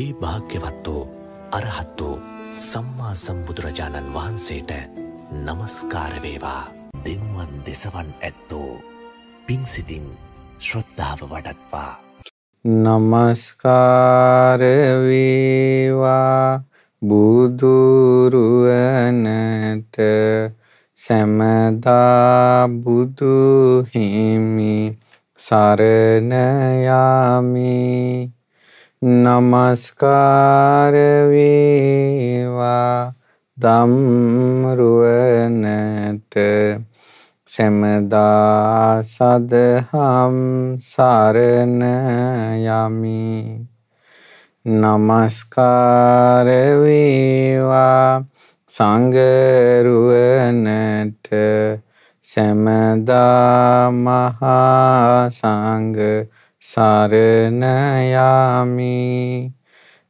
ඒ භාග්‍යවත් වූ අරහත් වූ සම්මා සම්බුදුරජාණන් වහන්සේට නමස්කාරවේවා දෙවුවන් දෙසවන් ඇත්තෝ පින්සිතින් ශ්‍රද්ධාව වඩත්වා. නමස්කාරවේවා බුදුරුවනට සැමදා බුදුහිමි සරණයාමි නමස්කාර වේවා ධම්රුවනට සැමදා සදහම් සරණ යමි නමස්කාර වේවා සංගරුවනට සැමදා මහා සංඝ සරණයාමි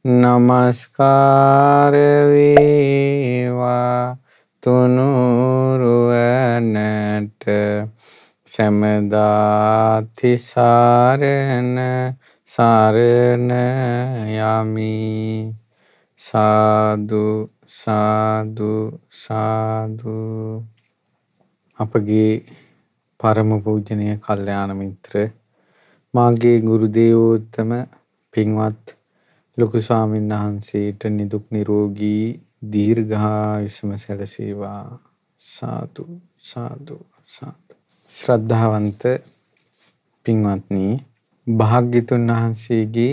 නමස්කාර වේවා තුනුරුවනට සමදාති සරණ සරණ යමි සාදු සාදු සාදු අපගේ පරම පූජනීය කල්යාණ මිත්‍ර මාගේ ගුරු දේවෝත්තම පින්වත් ලොකු ස්වාමීන් වහන්සේට නිදුක් නිරෝගී දීර්ඝායුෂම සැලසේවා සාදු සාදු සාදු ශ්‍රද්ධාවන්ත පින්වත්නි භාග්‍යතුන් වහන්සේගේ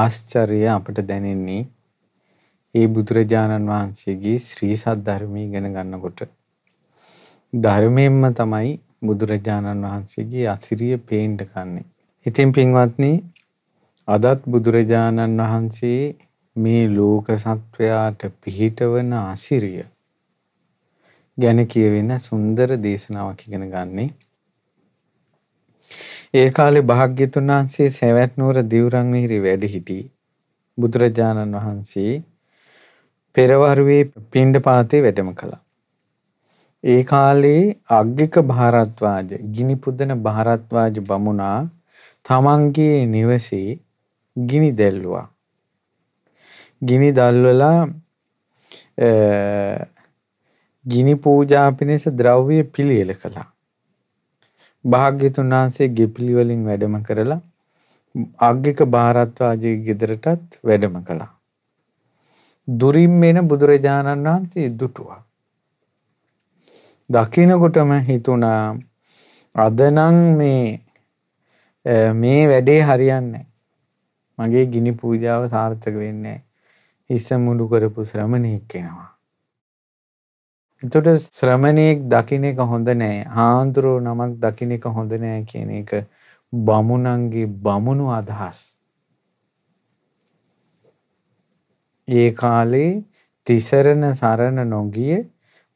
ආශ්චර්ය අපට දැනෙන්නේ ඒ බුදුරජාණන් වහන්සේගේ ශ්‍රී සද්ධර්මය ඉගෙන ගන්නකොට ධර්මයෙන්ම තමයි බුදුරජාණන් වහන්සේගේ අසිරිය පේන්න ගන්නෙ. ඉතින් පින්වත්නි අදත් බුදුරජාණන් වහන්සේ මේ ලෝක සත්වයාට පිහිටවන අසිරිය ගැන කියවෙන සුන්දර දේශනාවක් ඉගෙන ගන්නේ. ඒ කාලේ භාග්‍යතුන් වහන්සේ සවැත් නුවර දිවුරන් විහිරි වැඩ සිටි බුදුරජාණන් වහන්සේ පෙරවරුවේ පින්ඩපාතේ වැඩම කළා. ඒ කාලේ අග්ගික භාරද්වාජ ගිනි පුදන භාරද්වාජ බමුණා තමන්ගේ නිවසේ ගිනි දැල්ලුවා. ගිනි දැල්වලා ගිනි පූජා පිණිස ද්‍රව්‍ය පිළියෙල කළා. භාග්‍යතුන් වහන්සේ ගෙපිලි වලින් වැඩම කරලා අග්ගික භාරද්වාජගේ ගෙදරටත් වැඩම කළා. දුරින් මෙන බුදුරජාණන් වහන්සේ දුටුවා. දකිනකොටම හිතුණා අදනම් මේ මේ වැඩේ හරියන්නේ මගේ ගිනි පූජාව සාර්ථක වෙන්නේ හිස මුඩු කරපු ශ්‍රමණයෙක් කෙනවා. එතකොට ශ්‍රමණයෙක් දකින්න එක හොඳ නෑ. හාඳුරෝ නමක් දකින්න එක හොඳ නෑ කියන එක බමුණන්ගේ බමුණු අදහස්. ඒ කාලේ තිසරණ සරණ නොගිය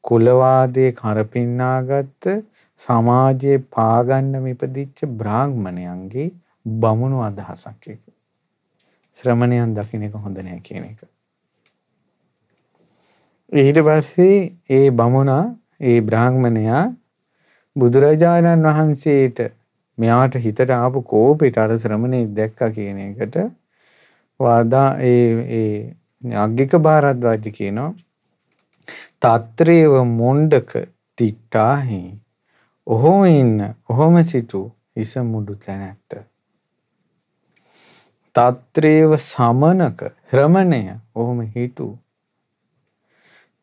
කුලවාදයේ කරපින්නාගත්ත සමාජයේ පාගන්න මිපදිච්ච බ්‍රාහ්මණයන්ගේ බමුණු අදහසක් එක. ශ්‍රමණයන් දකින්න එක හොඳ නෑ කියන එක. ඊට පස්සේ ඒ බමුණා ඒ බ්‍රාහ්මණයා බුදුරජාණන් වහන්සේට මෙයාට හිතට ආපු කෝපෙට අර ශ්‍රමණේ දැක්කා කියන එකට වාදා ඒ ඒ අග්ගික භාරද්වාජ කියනවා තත්ත්‍රේව මොණ්ඩක තිට්ටාහි ඔහොම ඉන්න ඔහොම සිටු හිස මුඩු තැනැත්ත. තත්ත්‍රේව සමනක ශ්‍රමණය ඔහොම හිටු.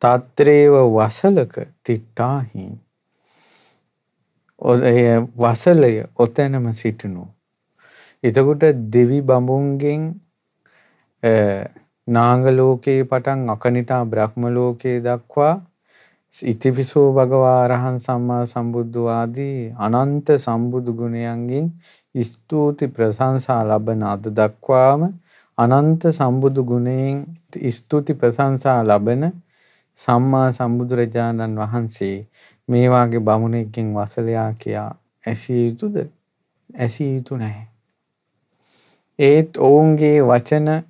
තත්ත්‍රේව වසලක තිට්ටාහි එය වසලය ඔතැනම සිටිනු. එතකොට දෙවි බඹුන්ගෙන් නාග ලෝකයේ පටන් අකනිටා බ්‍රහ්ම ලෝකයේ දක්වා ඉතිපිසෝ භගවා අරහං සම්මා සම්බුද්ධ ආදී අනන්ත සම්බුදු ගුණයන්ගෙන් ස්තුති ප්‍රශංසා ලබන අද දක්වාම අනන්ත සම්බුදු ගුණයෙන් ස්තුති ප්‍රශංසා ලබන සම්මා සම්බුදුරජාණන් වහන්සේ මේ වාගේ බමුණෙක්ගෙන් වසලයා කියා ඇසිය යුතුද ඇසිය යුතු නැහැ ඒත් ඔවුන්ගේ වචන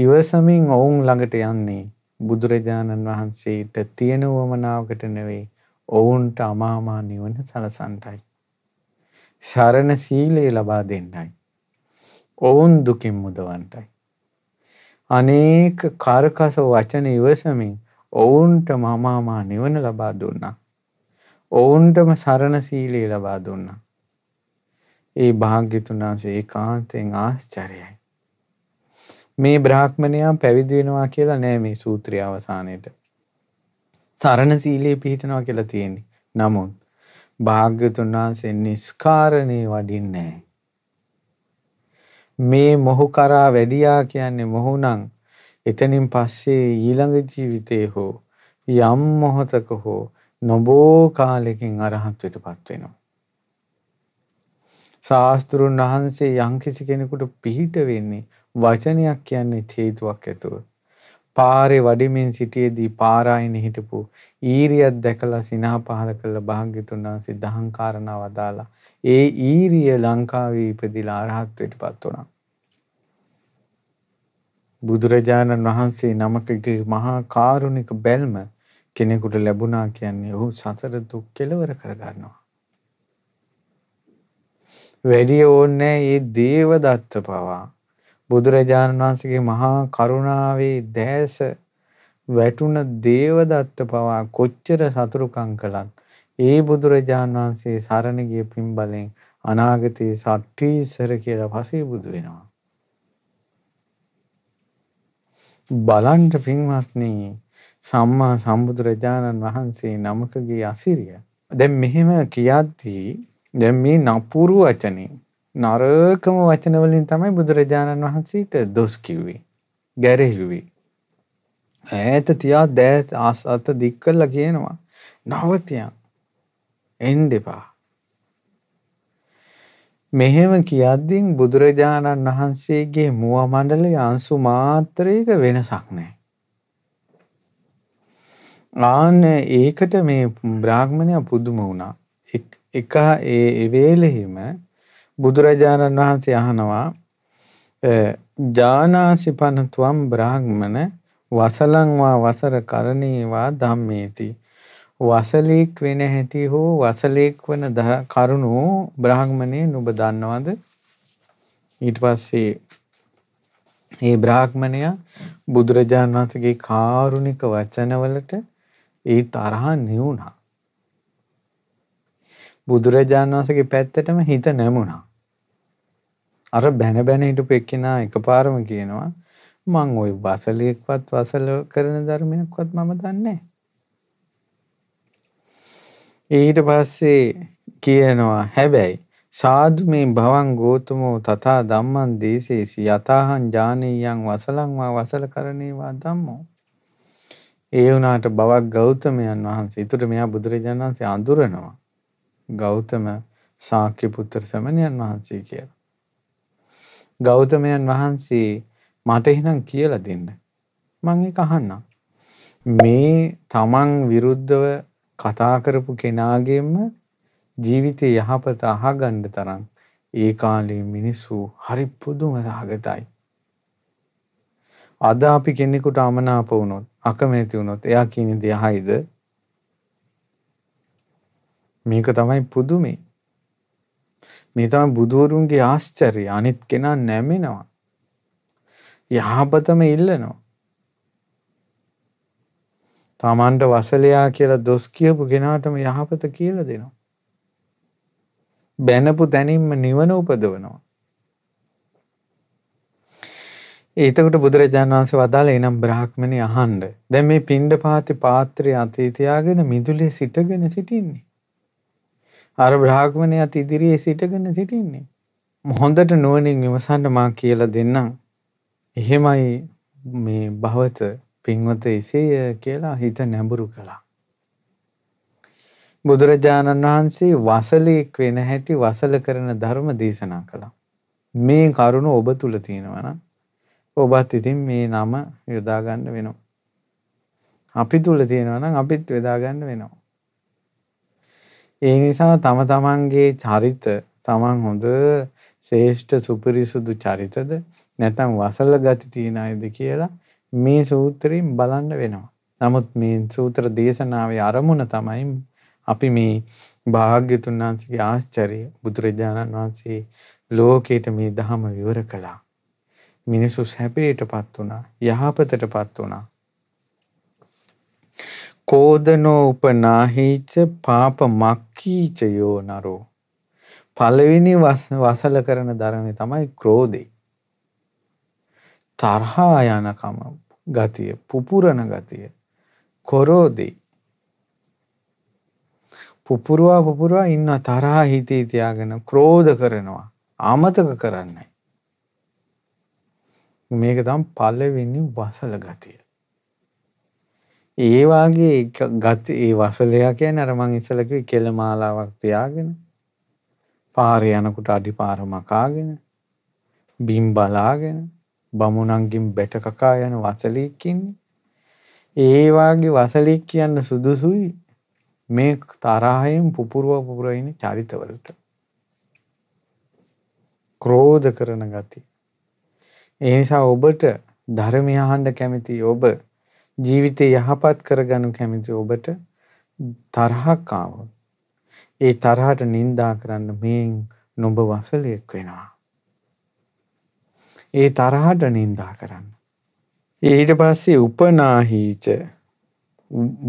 ඉවසමින් ඔවුන් ළඟට යන්නේ බුදුරජාණන් වහන්සේට තියෙන වමනාවකට නෙවෙයි ඔවුන්ට අමාමා නිවන සලසන්ටයි. සරණ සීලයේ ලබා දෙන්නයි. ඔවුන් දුකින් මුදවන්ටයි. අනේක කාරකස වචන ඉවසමින් ඔවුන්ට මමාමා නිවන ලබා දුන්නා. ඔවුන්ටම සරණ සීලයේ ලබා දුන්නා. ඒ භාග්‍යතුන් වහන්සේ ඒකාන්තයෙන් ආශ්චර්යයි. මේ බ්‍රාහ්මණයා පැවිදි වෙනවා කියලා නෑ මේ සූත්‍රය අවසානයේට. සරණ සීලයේ පිහිටනවා කියලා තියෙන්නේ. නමුත් භාග්‍යතුන් වහන්සේ නිස්කාරණේ වඩින්නේ නෑ. මේ මොහු කරා වැඩියා කියන්නේ මොහු නම් එතනින් පස්සේ ඊළඟ ජීවිතේ හෝ යම් මොහතක හෝ නොබෝ කාලෙකින් අරහත්වයටපත් වෙනවා. ශාස්ත්‍රුන් වහන්සේ යම්කිසි කෙනෙකුට පිහිට වෙන්නේ වචනයක් කියන්නේ හේතුවක් ඇතුව. පාරේ වඩිමින් සිටියේදී පාරායින හිටපු ඊරියක් දැකලා සිනහ පහල කළ භාග්‍යතුන් වහන්සේ දහං කාරණාව අදාලා. ඒ ඊරිය ලංකාවේ ඉපදිලා අරහත්වයට පත් වුණා. බුදුරජාණන් වහන්සේ නමකගේ මහා කාරුණික බැල්ම කෙනෙකුට ලැබුණා කියන්නේ ඔහු සසර දුක් කෙලවර කරගන්නවා. වැඩි ඕන්නේ මේ දේවදත්ත පවා බුදුරජාණන් වහන්සේගේ මහා කරුණාවේ දැස වැටුණ දේවදත්ත පවා කොච්චර සතුරුකම් කළත් ඒ බුදුරජාණන් වහන්සේ සරණ ගිය පින්බලෙන් අනාගතයේ සට්ටිසර කියලා පසේ බුදු වෙනවා. බලන්ට පින්වත්නී සම්මා සම්බුදුරජාණන් වහන්සේ නමකගේ අසිරිය. දැන් මෙහෙම කියද්දී දැන් මේ නපුරු වචනේ නරකම වචනවලින් තමයි බුදුරජාණන් වහන්සේට දොස් කිව්වේ. ගැරෙහිව්වේ. ඈත තියා දෑත් අත දික් කළා කියනවා. නවතියන්. එන්න එපා. මෙහෙම කියද්දී බුදුරජාණන් වහන්සේගේ මුව මණ්ඩලයේ අංශු මාත්‍රයක වෙනසක් නැහැ. ආන්න ඒකට මේ බ්‍රාහ්මණය පුදුම වුණා. එක ඒ වේලෙහිම බුදුරජාණන් වහන්සේ අහනවා ජානාසි පනතුවම් බ්‍රාහ්මණ වසලංවා වසර කරණීවා ධම්මේති. වසලීක් වෙන හැටි හෝ වසලීක් වන කරුණු බ්‍රාහ්මණය නුබ දන්නවද. ඊට පස්සේ ඒ බ්‍රාහ්මණය බුදුරජාණන් වහන්සගේ කාරුණික වචනවලට ඒ තරහා නිවුණා. බුදුරජාණන් වහන්සගේ පැත්තටම හිත නැමුණා. අර බැන බැන හිටපු එක්කෙනා එකපාරම කියනවා මං ওই වසලයක්වත් වසල කරන ධර්මයක්වත් මම දන්නේ ඊට පස්සේ කියනවා හැබැයි සාදු මේ භවන් ගෝතමෝ තථා ධම්මං දේසේසි යතහං ඥානීයං වසලං වා වසල කරණේවා ධම්මෝ ඒ වුණාට බවක් ගෞතමයන් වහන්සේ. ඊට මෙයා බුදුරජාණන් වහන්සේ අඳුරනවා. ගෞතම ශාක්‍ය පුත්‍ර සමණයන් වහන්සේ කියලා. ගෞතමයන් වහන්සේ මට එහෙනම් කියලා දෙන්න. මං ඒක අහන්නම්. මේ තමන් විරුද්ධව කතා කරපු කෙනාගෙම ජීවිතේ යහපත අහගන්න තරම් ඒ කාලේ මිනිස්සු හරි පුදුම සහගතයි. අද අපි කෙනෙකුට අමනාප වුණොත්, අකමැති වුණොත් එයා කියන දේ අහයිද? මේක තමයි පුදුමේ. මේ තමයි බුදුවරුන්ගේ ආශ්චර්ය අනිත් කෙනා නැමෙනවා. යහපතම ඉල්ලනවා. තමන්ට වසලයා කියලා දොස් කියපු කෙනාටම යහපත කියලා දෙනවා. බැනපු තැනින්ම නිවන උපදවනවා. ඒතකට බුදුරජාණන් වහන්සේ වදාළ එනම් බ්‍රහ්මණි අහන්ඩ. දැන් මේ පිණ්ඩපාති පාත්‍රය අතීතයාගෙන මිදුලේ සිටගෙන සිටින්නේ. අර බ්‍රාහ්මණයත් ඉදිරියේ සිටගෙන සිටින්නේ. හොඳට නුවණින් විමසන්න මා කියලා දෙන්නම්. එහෙමයි මේ භවත පින්වත එසේය කියලා හිත නැඹුරු කළා. බුදුරජාණන් වහන්සේ වසලෙක් වෙන හැටි වසල කරන ධර්ම දේශනා කළා. මේ කරුණ ඔබ තුල තියෙනවා නම් ඔබත් ඉතින් මේ නම යොදා ගන්න වෙනවා. අපි තුල තියෙනවා නම් අපිත් යොදා ගන්න වෙනවා. ඒ නිසා තම තමන්ගේ චරිත තමන් හොඳ ශේෂ්ඨ සුපිරිසුදු චරිතද නැතම් වසල ගති තියෙන අයද කියලා මේ සූත්‍රයෙන් බලන්න වෙනවා. නමුත් මේ සූත්‍ර දේශනාවේ අරමුණ තමයි අපි මේ භාග්‍යතුන් වහන්සේගේ ආශ්චර්ය බුදුරජාණන් වහන්සේ ලෝකයට මේ දහම විවර කළා. මිනිසු සැපයට පත් වුණා යහපතට පත් වුණා කෝදනෝ උපනාහීච පාප මක්කීච යෝ නරෝ පළවෙනි වසල කරන ධර්මය තමයි ක්‍රෝධේ තරහා යනකම ගතිය පුපුරණ ගතිය කොරෝදේ පුපුරවා පුපුරවා ඉන්න තරහා හිතේ තියාගෙන ක්‍රෝධ කරනවා අමතක කරන්නේ මේක තම පළවෙනි වසල ගතිය ඒ වාගේ ගති ඒ වසලයා කියන්නේ අර මං ඉස්සෙල්ලා කිව්වේ කෙල මාලාවක් තියාගෙන පාරේ යනකොට අඩිපාර මකාගෙන බිම් බලාගෙන බමුණන්ගෙන් බැට කකා යන වසලෙක් ඉන්නේ. ඒ වාගේ වසලෙක් කියන්න සුදුසුයි මේ තරහෙන් පුපුරව පුපුර ඉන්න චරිතවලට. ක්‍රෝධ කරන ගති. ඒ නිසා ඔබට ධර්මය අහන්න කැමති ඔබ ජීවිතේ යහපත් කරගනු කැමති ඔබට තරහක් ආවොත් ඒ තරහට නින්දා කරන්න මේන් නොඹ වසලයක් වෙනවා. ඒ තරහට නින්දා කරන්න. ඊට පස්සේ උපනාහීච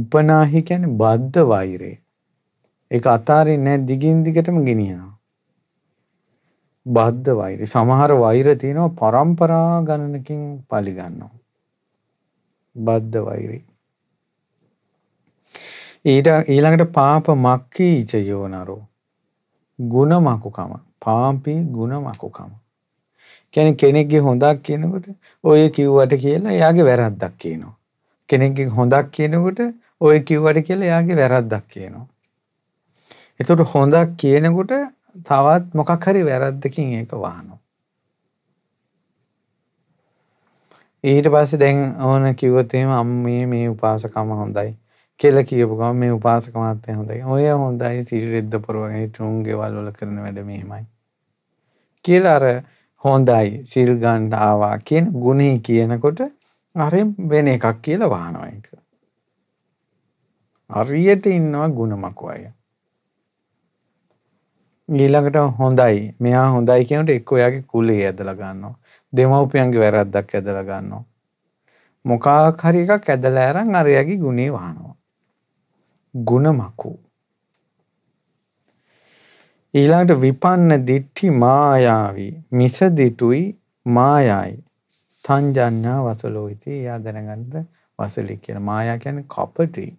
උපනාහි කියන්නේ බද්ධ වෛරය. ඒක අතාරින්නේ නැහැ දිගින් දිගටම ගෙනියනවා. බද්ධ වෛරය. සමහර වෛර තියෙනවා પરම්පරා ගණනකින් පලි ගන්නවා. බද්ධ වෛරී. ඊට ඊළඟට පාප මක්කීච යෝනරෝ. ගුණ මකුකම පාපී ගුණ මකුකම. කැන කෙනෙක්ගේ හොඳක් කියනකොට ඔය කිව්වට කියලා යාගේ වැරද්දක් කියනවා. කෙනෙක්ගේ හොඳක් කියනකොට ඔය කිව්වට කියලා යාගේ වැරද්දක් කියනවා. එතට හොඳක් කියනකොට තවත් මොකක් හරි වැරද්දකින් ඒක වානෝ. ඊට පස්සේ දැන් ඕන කිව්වොත් එහෙම අම්මේ මේ උපාසකම හොඳයි කියලා කියපු ගමන් මේ උපාසක මාත්‍ය හොඳයි. ඔය හොඳයි සිරිරෙද්ද පොරවගෙන ටුන් ගෙවල් වල කරන වැඩ මෙහෙමයි. කියලා අර හොඳයි සිල් ගන්න ආවා කියන ගුණේ කියනකොට අරෙන් වෙන එකක් කියලා වහනවා එක. හරියට ඉන්නවා ගුණමකුව අය. ගීලකට හොඳයි මෙයා හොඳයි කියනට එක්ක ඔයාගේ කුලේ ඇදල ගන්නවා. දෙමවපියන්ගේ වැරද්දක් ඇදල ගන්නවා. මොකාක් හරි එකක් ඇදල ඇරන් අරයාගේ ගුණේ වහනවා. ගුණමකු. ඊළඟට විපන්න දිට්ටි මායාවී මිස දිටුයි මායයි. තංජඥා වසලෝ හිතේ එයා දැනගන්න වසලි කියන මායා කියන කොපටී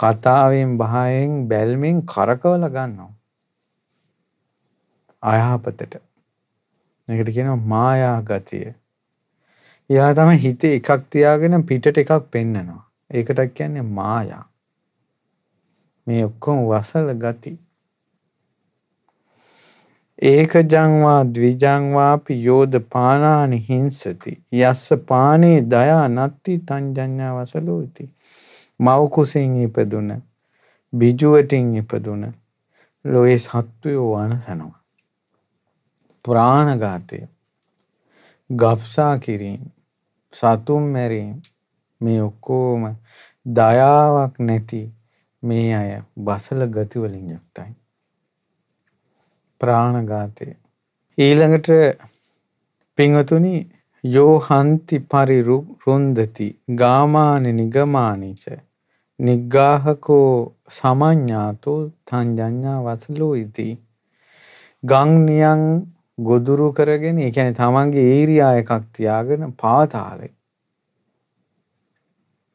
කතාවෙන් බහයෙන් බැල්මෙන් කරකවල ගන්නවා. අයහපතට. එකට කියනවා මායා ගතිය. එයා තමයි හිතේ එකක් තියාගෙන පිටට එකක් පෙන්නනවා. ඒකටක් කියන්නේ මායා. මේ ඔක්කොම වසල ගති. ඒක ජංවා ද්විජංවාපි යෝධ පානානි හිංසති. යස්ස පානේ දයා නත්ති තංජඥා වසලෝති. මව් කුසින් ඉපදුන බිජුවටින් ඉපදුන ලෝයේ සත්වයෝ වනසනවා ප්‍රාණඝාතය ගබ්සා කිරීම සතුම් මැරීම මේ ඔක්කොම දයාවක් නැති මේ අය බසල ගතිවලින් යුක්තයි ප්‍රාණඝාතය ඊළඟට පින්වතුනි යෝහන්ති පරිරු රුන්දති ගාමාන නිගමානිච නිග්ගාහකෝ සමඥාතෝ තංජඥා වසලෝ ඉති ගංනියන් ගොදුරු කරගෙන ඒ කියන්නේ තමන්ගේ ඒරියා එකක් තියාගෙන පාතාලේ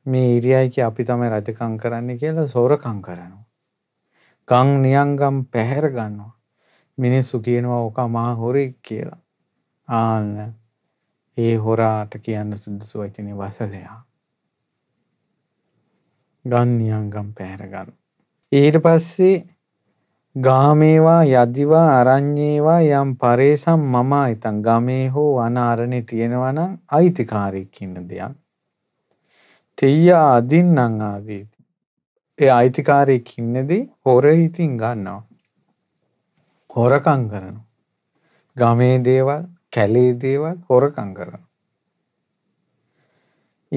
මේ ඒරියයි අපි තමයි රජකම් කරන්න කියලා සොරකම් කරනවා ගං නියංගම් පැහැර ගන්නවා මිනිස්සු කියනවා ඕක මහා හොරෙක් කියලා ආන්න ඒ හොරාට කියන්න සුදුසුවයි කෙනෙ වසලයා. ගන්නියංගම් පැහැරගන්න. ඊට පස්සේ ගාමේවා යදිවා අරං්්‍යේවා යම් පරේසම් මම ඉතන් ගමේ හෝ අනාරණය තියෙනවනම් අයිතිකාරයක්කින්න දෙයක්. තෙයා අදින්නං ආදීති. ඒ අයිතිකාරයෙක් ඉන්නදී හොර ඉතින් ගන්නවා. හොරකං කරනු. ගමේ දේවල් කැලේ දේවල් හොරකං කරන.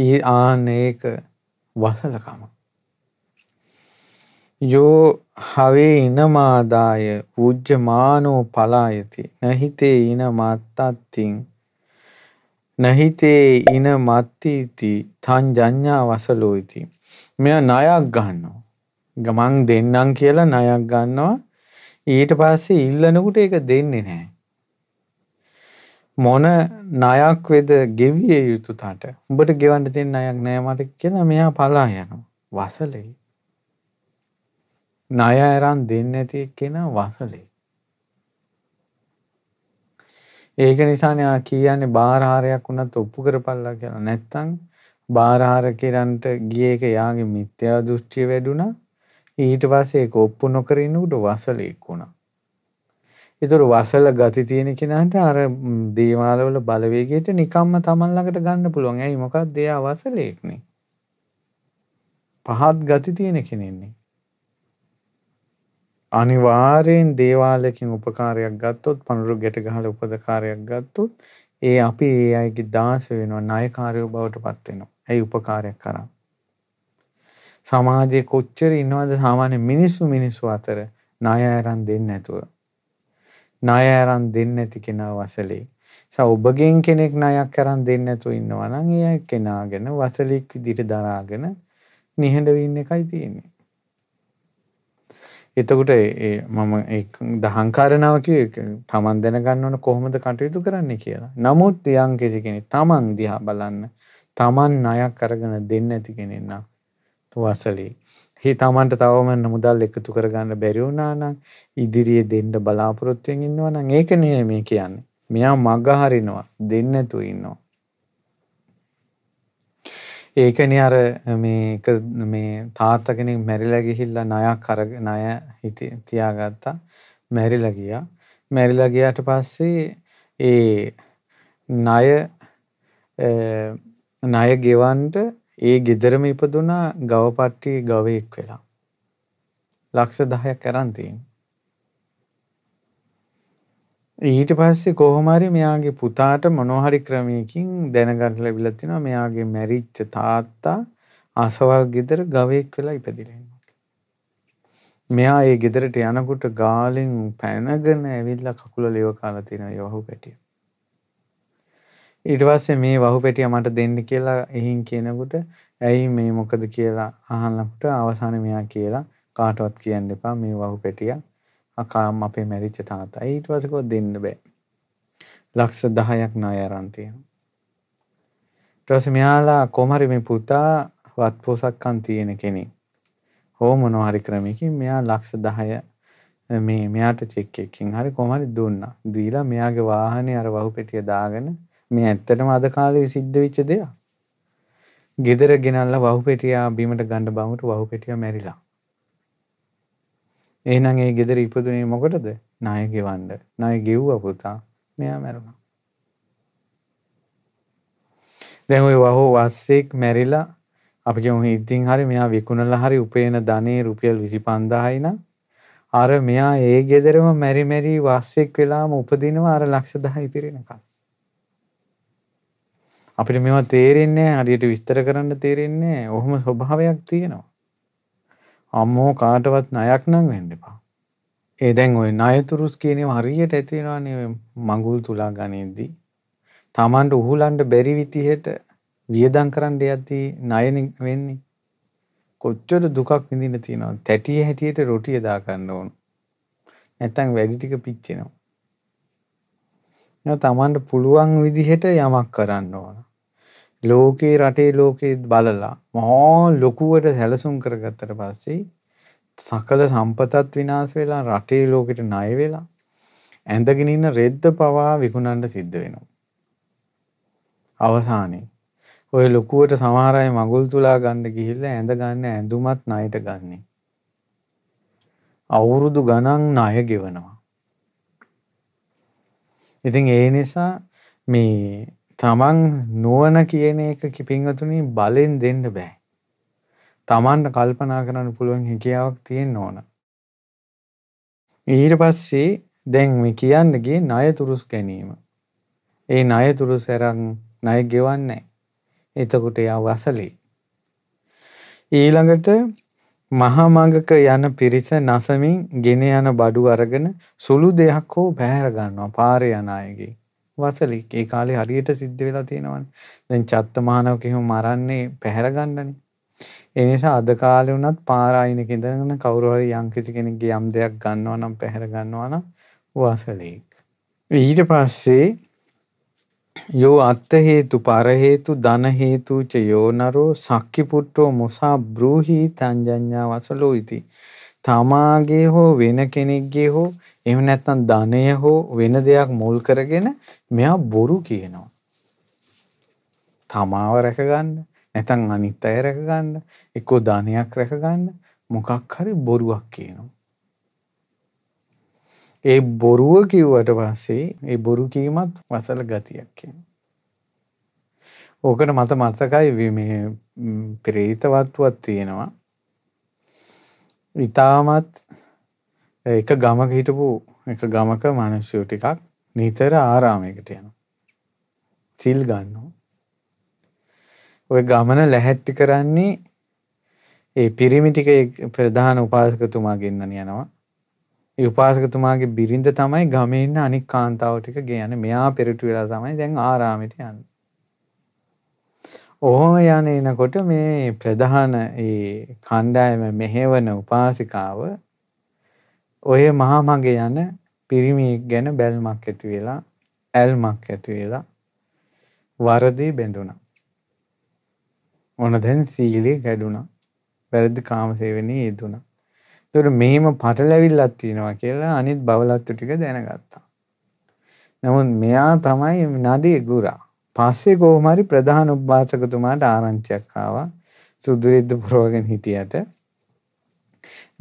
ඊ ආනේක වසලකම. යෝ හවේ ඉනමාදාය පුජ්ජමානෝ පලායති නැහිතේ ඉන මත්තත්තිං නැහිතේ ඉන මත්තීති තන් ජඥා වසලෝයිති. මෙය නයක් ගන්නවා. ගමන් දෙන්නම් කියලා නයක් ගන්නවා ඊට පස්සේ ඉල්ලනකුට එක දෙන්නේ නෑ. මොන ණයක් වේද ගෙවිය යුතු තට උඹට ගෙවන්න තියෙන ණයක් නෑ මට කියලා මෙයා පලා යනවා වසලේ ණය අරන් දෙන්නේ නැති එක්කෙනා වසලේ ඒක නිසානේ ආ කියන්නේ බාරහාරයක් වුණත් ඔප්පු කරපල්ලා කියලා නැත්තම් බාරහාර කිරන්ට ගිය එක යාගේ මිත්‍යා දෘෂ්ටිය වැඩුණා ඊට පස්සේ ඒක ඔප්පු නොකර ඉන්නකොට වසලෙක් වුණා ඒතර වසල ගති තියෙන කෙනාට අර දේවාලවල බලවේගයට නිකම්ම Taman ළඟට ගන්න පුළුවන්. ඇයි මොකක්ද එයා වසලෙක්නේ. පහත් ගති තියෙන කෙනෙන්නේ. අනිවාර්යෙන් දේවාලයකින් උපකාරයක් ගත්තොත් පනුරු ගැට ගහලා උපදකාරයක් ගත්තොත් ඒ අපි ඒ අයගේ දාස වෙනවා ණයකාරයෝ බවට පත් වෙනවා. ඇයි උපකාරයක් කරා? සමාජයේ කොච්චර ඉන්නවද සාමාන්‍ය මිනිස්සු මිනිස්සු අතර ණය අරන් දෙන්නේ නැතුව. ණය අරන් දෙන්නේ නැති කෙනා වසලේ. සා ඔබගෙන් කෙනෙක් ණයක් අරන් දෙන්නේ නැතුව ඉන්නවා නම් ඒ කෙනාගෙන වසලෙක් විදිහට දරාගෙන නිහඬ වෙන්න එකයි තියෙන්නේ. එතකොට ඒ මම ඒ දහංකාරණාව කිව්වේ තමන් දැනගන්න ඕන කොහොමද කටයුතු කරන්න කියලා. නමුත් යම් කෙනෙක් තමන් දිහා බලන්න තමන් ණයක් අරගෙන දෙන්නේ නැති කෙනෙක් නම් තුවසලේ හි තමන්ට තවමන්න මුදල් එකතු කරගන්න බැරිවුනානම් ඉදිරියේ දෙන්න බලාපොරොත්තුවෙන් ඉන්නවා නම් ඒක නෙවෙයි මේ කියන්නේ. මෙයා මග හරිනවා දෙන්න තු ඉන්නවා. ඒකනේ අර මේක මේ තාත්තා කෙනෙක් මැරිලා ගිහිල්ලා ණයක් අරගෙන ණය හිතේ තියාගත්තා. මැරිලා ගියා. මැරිලා ගියාට පස්සේ ඒ ණය ණය ගෙවන්න ඒ ගෙදරම ඉපදුනා ගවපට්ටි ගවයෙක් වෙලා. ලක්ෂ 10ක් අරන් තියෙනවා. ඊට පස්සේ කොහොමරි මෙයාගේ පුතාට මොනෝහරි ක්‍රමයකින් දැනගන්න ලැබිලා තිනවා මෙයාගේ මැරිච්ච තාත්තා අසවල් ගෙදර ගවයෙක් වෙලා ඉපදිලා මෙයා ඒ ගෙදරට යනකොට ගාලෙන් පැනගෙන ඇවිල්ලා කකුල ලෙව කාලා තියෙනවා යවහු පැටිය. ඊට පස්සේ මේ වහු පෙටිය මට දෙන්න කියලා එහින් කියනකොට ඇයි මේ මොකද කියලා අහන්නකොට අවසාන මෙයා කියලා කාටවත් කියන්න එපා මේ වහු පෙටිය අකාම් අපේ මැරිච්ච තාතා. ඊට පස්සේ කොහොමද දෙන්න බෑ. ලක්ෂ 10ක් ණය අරන් තියෙනවා. ඊට පස්සේ මෙයාලා කොහමරි මේ පුතා වත්පොසක්කම් තියෙන කෙනෙක්. හෝ මොනවා හරි ක්‍රමයකින් මෙයා ලක්ෂ 10 මේ මෙයාට චෙක් එකකින් හරි කොහමරි දුන්නා. දීලා මෙයාගේ වාහනේ අර වහු පෙටිය දාගෙන මේ ඇත්තටම අද කාලේ සිද්ධ වෙච්ච දෙයක්. ගෙදර ගෙනල්ලා වහු පෙටියා බීමට ගන්න බමුට වහු පෙටියා මැරිලා. එහෙනම් ඒ ගෙදර ඉපදුනේ මොකටද? ණය ගෙවන්න. ණය ගෙව්වා පුතා. මෙයා මැරුණා. දැන් ওই වහෝ වස්සෙක් මැරිලා අපි කියමු ඉතින් හරි මෙයා විකුණලා හරි උපේන ධනේ රුපියල් 25000යි නම් අර මෙයා ඒ ගෙදරම මැරි මැරි වස්සෙක් වෙලාම උපදිනවා අර ලක්ෂ 10 ඉතිරෙනකම්. අපිට මෙවා තේරෙන්නේ හරියට විස්තර කරන්න තේරෙන්නේ ඔහොම ස්වභාවයක් තියෙනවා. අම්මෝ කාටවත් ණයක් නම් වෙන්න එපා. ඒ දැන් ওই ණයතුරුස් කියන ඒවා හරියට ඇති වෙනවනේ මඟුල් තුලා ගනිද්දී. Tamanට උහුලන්න බැරි විදිහට වියදම් කරන්න යද්දී ණයනේ වෙන්නේ. කොච්චර දුකක් විඳින්න තියෙනවද? තැටිය හැටියට රොටිය දා ගන්න ඕන. නැත්තම් වැඩි ටික පිච්චෙනවා. තමන්ට පුළුවන් විදිහට යමක් කරන්න ඕන. ලෝකේ රටේ ලෝකේ බලලා මහා ලොකුවට සැලසුම් කරගත්තට පස්සේ සකල සම්පතත් විනාශ වෙලා රටේ ලෝකෙට ණය වෙලා ඇඳගෙන ඉන්න රෙද්ද පවා විකුණන්න සිද්ධ වෙනවා. අවසානයේ ඔය ලොකුවට සමහර අය මගුල් තුලා ගන්න ගිහිල්ලා ඇඳ ගන්න ඇඳුමත් ණයට ගන්නෙ. අවුරුදු ගණන් ණය ගෙවනවා. ඉතින් ඒ නිසා මේ තමන් නුවන කියන එක කිපිංහතුනි බලෙන් දෙන්න බෑ. තමන්ට කල්පනා කරන්න පුළුවන් හැකියාවක් තියෙන් ඕන. ඊට පස්සේ දැන් මේ කියන්නගේ ණය තුරුස් ගැනීම. ඒ ණය තුරුස් ඇරන් ණය ගෙවන්නේ. එතකොට එයා වසලේ. ඊළඟට මහා මඟක යන පිරිස නසමින් ගෙන යන බඩු අරගෙන සුළු දෙයක් හෝ බෑර ගන්නවා පාරේ යන අයගේ. වසලි ඒ කාලේ හරියට සිද්ධ වෙලා තියෙනවනේ. දැන් චත්ත මහානව කිහිම මරන්නේ පැහැර ගන්නනේ. ඒ නිසා අද කාලේ වුණත් පාර අයින කිඳගෙන කවුරු හරි යම්කිසි කෙනෙක්ගේ යම් දෙයක් ගන්නවා නම් පැහැර ගන්නවා නම් වසලි. ඊට පස්සේ යෝ අත්ථ හේතු පර හේතු ධන හේතු ච යෝ නරෝ සක්කිපුට්ඨෝ මොසා බ්‍රූහි තංජඤ්ඤා වසලෝ ඉති තමාගේ හෝ වෙන කෙනෙක්ගේ හෝ එහෙම නැත්නම් ධනය හෝ වෙන දෙයක් මුල් කරගෙන මෙයා බොරු කියනවා තමාව රැකගන්න නැත්නම් අනිත් අය රැකගන්න එක්කෝ ධනයක් රැකගන්න මොකක් හරි බොරුවක් කියනවා ඒ බොරුව කිව්වට පස්සේ ඒ බොරු කීමත් වසල ගතියක් කිය. ඕකට මත මර්ථකයි මේ පිරේතවත්වත් තියෙනවා. ඉතාමත් එක ගමක හිටපු එක ගමක මනුස්්‍යයෝ ටිකක් නිතර ආරාමයකට යන. සිල් ගන්න. ඔය ගමන ලැහැත්ති කරන්නේ ඒ පිරිමිටික ප්‍රධාන උපාසකතුමා ගෙන්න්න යනවා ඒ උපාසකතුමාගේ බිරිඳ තමයි ගමේ ඉන්න අනික් කාන්තාව ටික ගෙයන්නේ. මෙයා පෙරටු වෙලා තමයි දැන් ආරාමෙට යන්නේ. ඔහොම යන එනකොට මේ ප්‍රධාන ඒ කණ්ඩායම මෙහෙවන උපාසිකාව ඔය මහා මගේ යන පිරිමියෙක් ගැන බැල්මක් ඇති වෙලා ඇල්මක් ඇති වෙලා වරදී බැඳුණා. ඔන්න දැන් සීලයේ ගැඩුණා. වැරදි කාමසේවනයේ යෙදුණා. එතකොට මෙහෙම පටලැවිල්ලක් තියෙනවා කියලා අනිත් බවලත්තු ටික දැනගත්තා. නමුත් මෙයා තමයි නඩේ ගුරා. පස්සේ කොහොම හරි ප්‍රධාන උපාසකතුමාට ආරංචියක් ආවා. සුදුරිද්ද පුරවගෙන හිටියට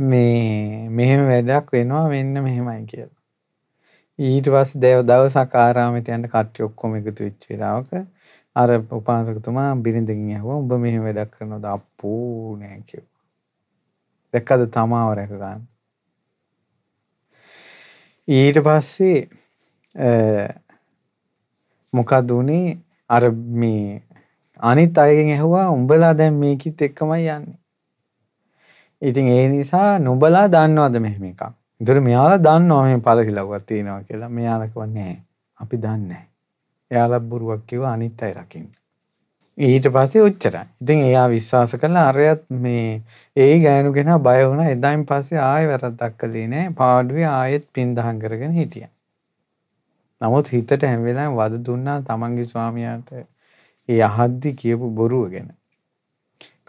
මේ මෙහෙම වැඩක් වෙනවා මෙන්න මෙහෙමයි කියලා. ඊට පස්සේ දේව දවසක් ආරාමයට යන්න කට්ටිය ඔක්කොම එකතු වෙච්ච වෙලාවක අර උපාසකතුමා බිරිඳගෙන් ඇහුවා උඹ මෙහෙම වැඩක් කරනවද අප්පෝ නෑ කිව්වා. දැක්කද තමාව රැකගන්න. ඊට පස්සේ මොකක්ද වනේ අර මේ අනිත් අයගෙන් ඇහුවා උඹලා දැන් මේකෙත් එක්කමයි යන්නේ. ඉතින් ඒ නිසා නුඹලා දන්නවද මෙහෙම එකක්? ඒතර මෙයාලා දන්නවා මේ පළහිලව්වක් තියෙනවා කියලා. මෙයාලා කිව්වන්නේ අපි දන්නේ නැහැ. එයාලා බොරුවක් කිව්වා අනිත් අය රකින්න. ඊට පස්සේ ඔච්චරයි. ඉතින් එයා විශ්වාස කළා අරයත් මේ ඒ ගෑනු කෙනා බය වුණා. එදායින් පස්සේ ආයෙ වැරද්දක් කළේ නෑ. පාඩුවේ ආයෙත් පින්දහම් කරගෙන හිටියා. නමුත් හිතට හැම වෙලාවෙම වද දුන්නා තමන්ගේ ස්වාමියාට ඒ අහද්දි කියපු බොරුව ගැන.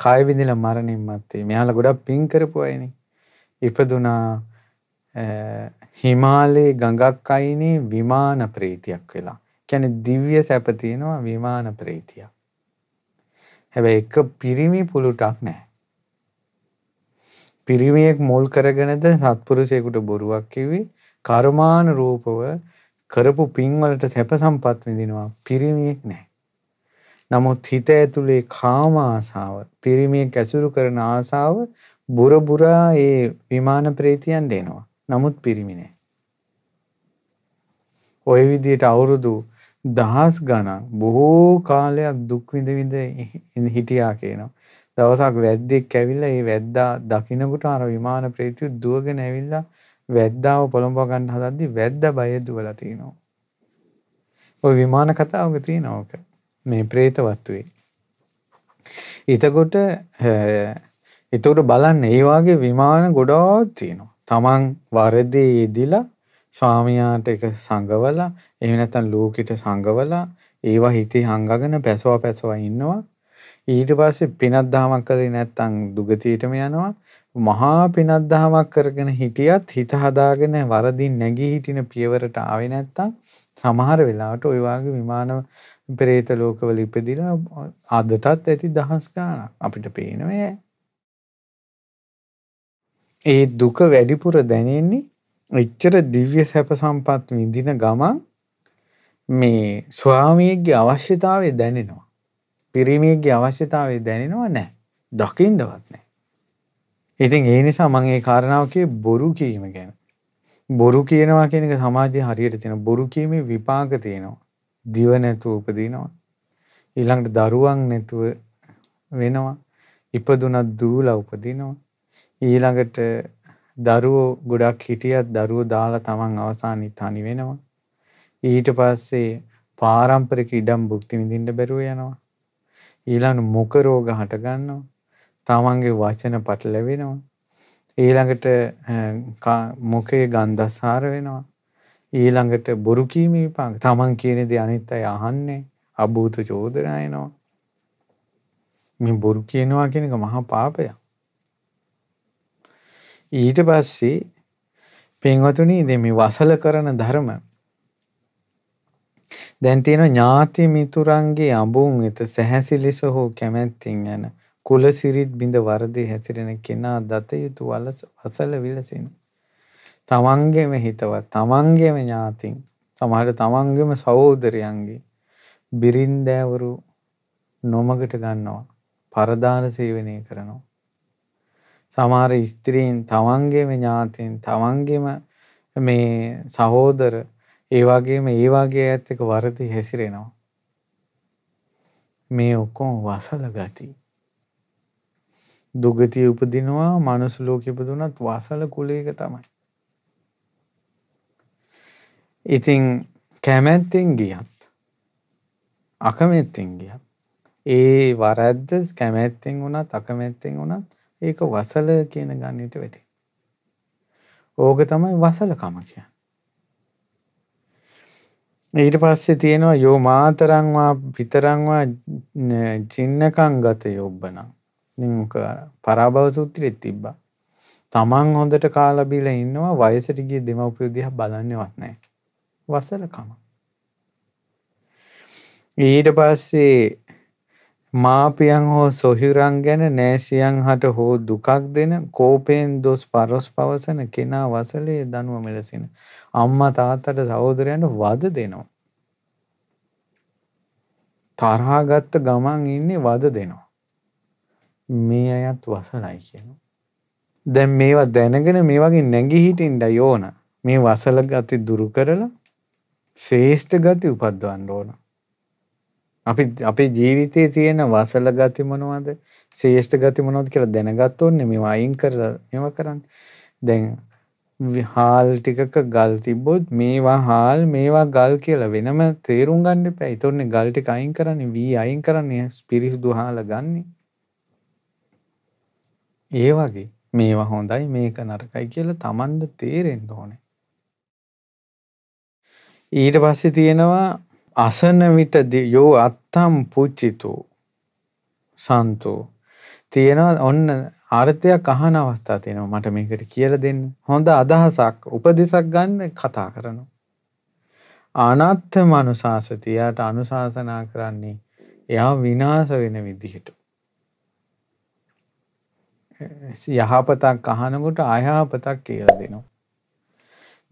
කය විඳලා මරණින් මත්තේ. මෙයාලා ගොඩක් පින් කරපු අයනේ. ඉපදුනා හිමාලයේ ගඟක් අයිනේ විමාන ප්‍රීතියක් වෙලා. කියන්නේ දිව්‍ය සැප තියෙනවා විමාන ප්‍රීතියක්. හැබැ එක පිරිමි පුළුටක් නෑ. පිරිමියෙක් මුල් කරගෙනද සත්පුරුසයකුට බොරුවක් කිවි කර්මාන රූපව කරපු පින්වලට සැප සම්පත් විඳිනවා පිරිමියෙක් නෑ. නමුත් හිත ඇතුළේ කාම ආසාාව පිරිමියෙක් ඇසුරු කරන ආසාාව බුරබුරා ඒ විමාන ප්‍රේතියන් දෙනවා. නමුත් පිරිමිනේ. ඔය විදියට අවුරුදු දහස් ගණන් බොහෝ කාලයක් දුක් විඳ විඳ හිටියා කියනවා. දවසක් වැද්දෙක් ඇවිල්ලා ඒ වැද්දා දකින්නකොට අර විමාන ප්‍රේතය දුවගෙන ඇවිල්ලා වැද්දාව පොළඹ ගන්න හදද්දි වැද්දා බය දුවලා තිනවා. ওই විමාන කතාවක තියෙනවා ඕක. මේ പ്രേත වත්තුවේ. එතකොට එතකොට බලන්න ඒ වගේ විමාන ගොඩාක් තියෙනවා. තමන් වරදේ යෙදිලා ස්වාමියාට ඒක සංගවලා එහෙම නැත්නම් ලෝකෙට සංගවලා ඒවා හිතේ හංගගෙන පැසවා පැසවා ඉන්නවා ඊට පස්සේ පිනක් දහමක් කරේ නැත්නම් දුගතියටම යනවා මහා පිනක් දහමක් කරගෙන හිටියත් හිත හදාගෙන වරදින් නැගී හිටින පියවරට ආවේ නැත්නම් සමහර වෙලාවට ওই වාගේ විමාන පෙරේත ලෝකවල ඉපදිලා අදටත් ඇති දහස් ගණනක් අපිට පේනවා ඒ දුක වැඩිපුර දැනෙන්නේ එච්චර දිව්‍ය සැප සම්පත් විඳින ගමන් මේ ස්වාමියෙක්ගේ අවශ්‍යතාවය දැනෙනවා. පිරිමියෙක්ගේ අවශ්‍යතාවය දැනෙනවා නෑ. දකින්නවත් නෑ. ඉතින් ඒ නිසා මම ඒ කාරණාව කියේ බොරු කීම ගැන. බොරු කියනවා කියන එක සමාජයේ හරියට තියෙන බොරු කීමේ විපාක තියෙනවා. දිව නැතුව උපදිනවා. ඊළඟට දරුවන් නැතුව වෙනවා. ඉපදුනත් දූලා උපදිනවා. ඊළඟට දරුවෝ ගොඩක් හිටියත් දරුවෝ දාලා තමන් අවසානයේ තනි වෙනවා. ඊට පස්සේ පාරම්පරික ඉඩම් භුක්ති විඳින්න බැරුව යනවා. ඊළඟ මුඛ රෝග හට ගන්නවා. තමන්ගේ වචන පටලැවෙනවා. ඊළඟට මොකේ ගන්ධසාර වෙනවා. ඊළඟට බොරු කීම විපාක. Taman කියන දේ අනිත් අය අහන්නේ අභූත චෝදනා එනවා. මේ බොරු කියනවා කියන එක මහා පාපයක්. ඊට පස්සේ පින්වතුනි ඉතින් මේ වසල කරන ධර්ම දැන් තියෙන ඥාති මිතුරන්ගේ අඹුන් වෙත සැහැසිලිස හෝ කැමැත්තෙන් යන කුල සිරිත් බිඳ වර්ධේ හැසිරෙන කෙනා දත යුතු වලස වසල විලසින තමන්ගේම හිතවත් තමන්ගේම ඥාතින් සමහර තමන්ගේම සහෝදරයන්ගේ බිරින්දෑවරු නොමගට ගන්නවා පරදාන සේවනය කරනවා සමහර ස්ත්‍රීන් තමන්ගේම ඥාතීන් තමන්ගේම මේ සහෝදර ඒ වගේම ඒ වගේ ඇත් එක වරදි හැසිරෙනවා. මේ ඔක්කොම වසල ගති. දුගතිය උපදිනවා මනුස්ස ලෝකෙ ඉපදුනත් වසල කුලයක තමයි. ඉතින් කැමැත්තෙන් ගියත් අකමැත්තෙන් ගියත් ඒ වරද්ද කැමැත්තෙන් වුණත් අකමැත්තෙන් වුණත් ඒක වසල කියන ගන්නට වෙටි. ඕක තමයි වසලකම කිය. ඊට පස්සේ තියෙනවා යෝ මාතරංවා පිතරංවා ජින්නකං ගත යොබ්බනම් නික පරාභව සූත්‍රෙත් තිබ්බා. තමන් හොඳට කාලබිල ඉන්නවා වයසට ගිය දෙමව්පියෝ දිහා බලන්නවත් නැහැ. වසලකම. ඊට පස්සේ මාපියන් හෝ සොහිරන් ගැන නෑසියන් හට හෝ දුකක් දෙන කෝපයෙන් දොස් පරොස් පවසන කෙනා වසලේ දනුව මෙලසින. අම්මා තාත්තට සහෝදරයන්ට වද දෙනවා. තරහාගත්ත ගමන් ඉන්නේ වද දෙනවා. මේ අයත් වසලයි කියනවා. දැන් මේවා දැනගෙන මේ වගේ නැගී හිටින්න යෝන. මේ වසල ගති දුරු කරලා ශේෂ්ඨ ගති උපද්දවන්න ඕන. අපි අපේ ජීවිතයේ තියෙන වසල ගති මොනවද? ශේෂ්ඨ ගති මොනවද කියලා දැනගත් ඕනේ මේවා අයින් කරලා මේවා කරන්න. දැන් හාල් ටිකක ගල් තිබ්බොත් මේවා හාල් මේවා ගල් කියලා වෙනම තේරුම් ගන්න එපා. ඒතොන්නේ ගල් ටික අයින් කරන්නේ වී අයින් කරන්නේ පිරිසුදු හාල ගන්නෙ. ඒ වගේ මේවා හොඳයි මේක නරකයි කියලා Tamanට තේරෙන්න ඕනේ. ඊට පස්සේ තියෙනවා අසන විට යෝ අත්තම් පුච්චිතු සන්තු තියෙනවා ඔන්න අර්ථයක් අහන අවස්ථා තියෙනවා මට මේකට කියලා දෙන්න හොඳ අදහසක් උපදෙසක් ගන්න කතා කරනවා අනත්තම අනුශාසති යාට අනුශාසනා කරන්නේ එයා විනාශ වෙන විදිහට යහපතක් අහනකොට අයහපතක් කියලා දෙනවා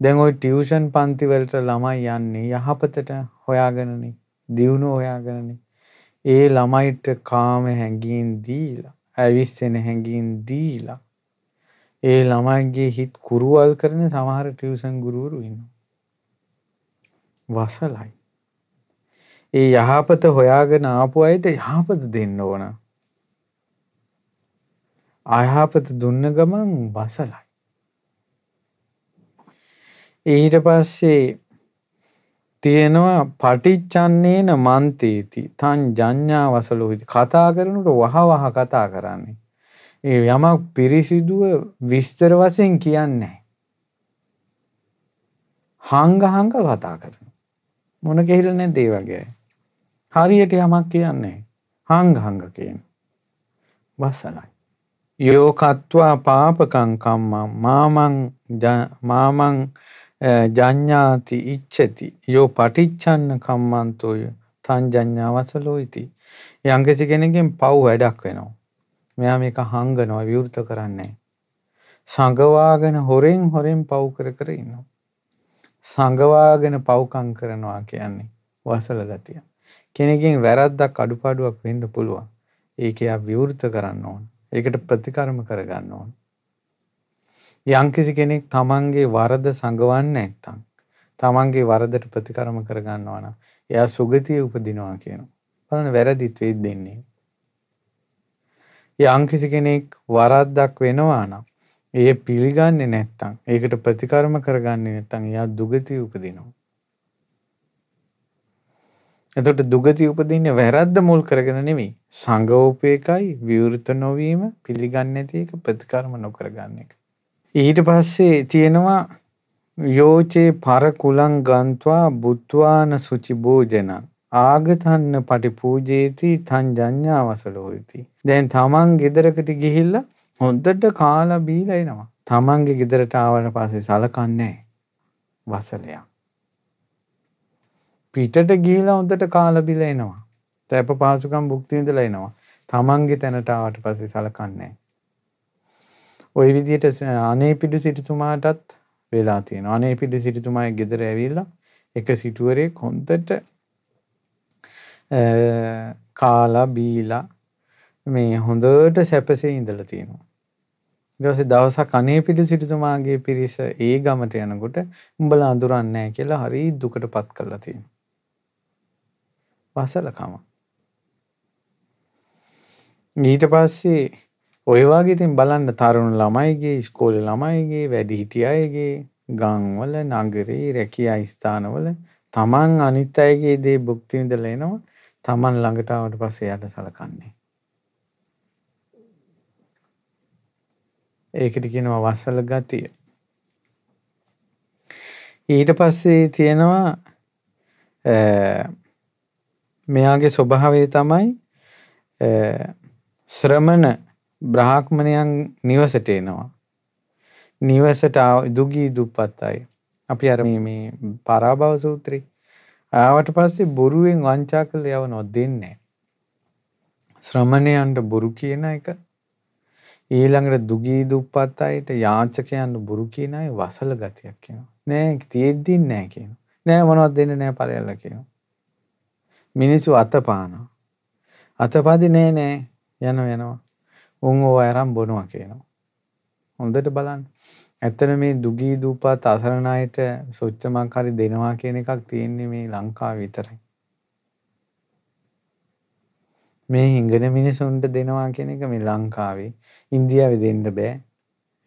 දැන් ওই ටියුෂන් පන්ති වලට ළමයි යන්නේ යහපතට හොයාගෙනනේ දියුණුව හොයාගෙනනේ. ඒ ළමයිට කාම හැඟීම් දීලා, අවිස්සෙන හැඟීම් දීලා ඒ ළමයිගේ හිත් කුරුවල් කරන සමහර ටියුෂන් ගුරුවරු ඉන්නවා. වසලයි. ඒ යහපත හොයාගෙන ආපු අයට යහපත දෙන්න ඕන. අයහපත දුන්න ගමන් වසලයි. ඊට පස්සේ තියෙනවා පටිච්චන්නේන මන්තේති තන් ජඤ්ඤා වසලෝහිති කතා කරනකොට වහ වහ කතා කරන්නේ. ඒ යමක් පිරිසිදුව විස්තර වශයෙන් කියන්නේ හංග හංග කතා කරන. මොන කෙහිල නැද්ද ඒ වගේ. හරියට යමක් කියන්නේ හංග හංග කියන. වසලයි. යෝකත්වා පාපකං කම්මං මාමං මාමං ජඥාති ඉච්ඡති යෝ පටිච්චන්න කම්මන්තෝය තං ජඥාවසලෝ ඉති යංගසි කෙනකින් පව් වැඩක් වෙනවා මෙයා මේක හංගනවා විවෘත කරන්නේ සංගවාගෙන හොරෙන් හොරෙන් පව් කර කර ඉන්නවා සංගවාගෙන පව්කම් කරනවා කියන්නේ වසල ගතිය කෙනකින් වැරද්දක් අඩුපාඩුවක් වෙන්න පුළුවන් ඒක එයා විවෘත කරන්න ඕන ඒකට ප්‍රතිකර්ම කරගන්න ඕන යම්කිසි කෙනෙක් තමන්ගේ වරද සඟවන්න නැත්තම් තමන්ගේ වරදට ප්‍රතිකරම කරගන්නවා නම් එයා සුගතිය උපදිනවා කියනවා. බලන්න වැරදිත් වෙයි දෙන්නේ. යම්කිසි කෙනෙක් වරද්දක් වෙනවා නම් ඒ පිළිගන්නේ නැත්තම් ඒකට ප්‍රතිකර්ම කරගන්නේ නැත්තම් එයා දුගතිය උපදිනවා. එතකොට දුගතිය උපදින්නේ වැරද්ද මුල් කරගෙන නෙමෙයි. සංගෝප එකයි විවෘත නොවීම පිළිගන්නේ නැති එක ප්‍රතිකර්ම නොකරගන්න එක. ඊට පස්සේ තියෙනවා යෝචේ පරකුලං ගන්්වා බුද්ධවාන සුචි භෝජනං. ආගතන්න පටිපූජේති තන් ජඥාවසලෝයති. දැන් තමන් ගෙදරකට ගිහිල්ල හොන්දට කාලා බීලා එනවා. තමන්ගේ ගෙදරට ආවට පස්සේ සලකන්නේ වසලයක්. පිටට ගිහිලා හොන්දට කාලා බිලා එනවා. සැප පාසුකම් භුක්ති විඳලා එනවා. තමන්ගේ තැනට ආවට පස්සේ සලකන්නේ ওই විදිහට අනේපිඩු සිටුතුමාටත් වෙලා තියෙනවා. අනේපිඩු සිටුතුමාගේ ගෙදර ඇවිල්ලා එක සිටුවරේ කොන්දට කාලා බීලා මේ හොඳට සැපසේ ඉඳලා තියෙනවා. ඊට දවසක් අනේපිඩු සිටුතුමාගේ පිරිස ඒ ගමට යනකොට උඹලා අඳුරන්නේ කියලා හරි දුකටපත් කරලා තියෙනවා. වසලකම. ඊට පස්සේ ඔයවාගේ තින් බලන්න තරුණ ළමයිගේ ස්කෝල ළමයිගේ වැඩිහිටිය අයගේ ගංවල නගරේ රැකියා ස්ථානවල තමන් අනිත් අයගේ දේ භුක්තිවිඳල එනවා තමන් ළඟටාවට පස්සේ යට සලකන්නේ. ඒකට කියනවා වසල ගතිය. ඊට පස්සේ තියෙනවා මෙයාගේ ස්වභාවය තමයි ශ්‍රමණ බ්‍රාහ්මණයන් නිවසට එනවා. නිවසට දුගී දුප්පත් අය. අපි අර මේ පරාභව සූත්‍රේ ආවට පස්සේ බොරුවෙන් වංචා කළ යවනව දෙන්නේ ශ්‍රමණයන්ට බොරු කියන එක ඊළඟට දුගී දුප්පත් අයට යාචකයන්ට බොරු කියන අය වසල ගතියක් කියනවා. නෑ තියෙද්දි නෑ කියනවා. නෑ මොනවද දෙන්නේ නෑ ඵලයල්ලා කියනවා. මිනිස්සු අතපානවා. අතපදි නෑ නෑ යනවා යනවා. උන් ඕ අයරම් බොනවා කියනවා. හොඳට බලන්න. ඇත්තට මේ දුගී දූපත් අසරණයට සොච්චමක් හරි දෙනවා කියන එකක් තියෙන්නේ මේ ලංකාව විතරයි. මේ හිඟන මිනිසුන්ට දෙනවා කියන එක මේ ලංකාවේ ඉන්දියාවේ දෙන්න බෑ.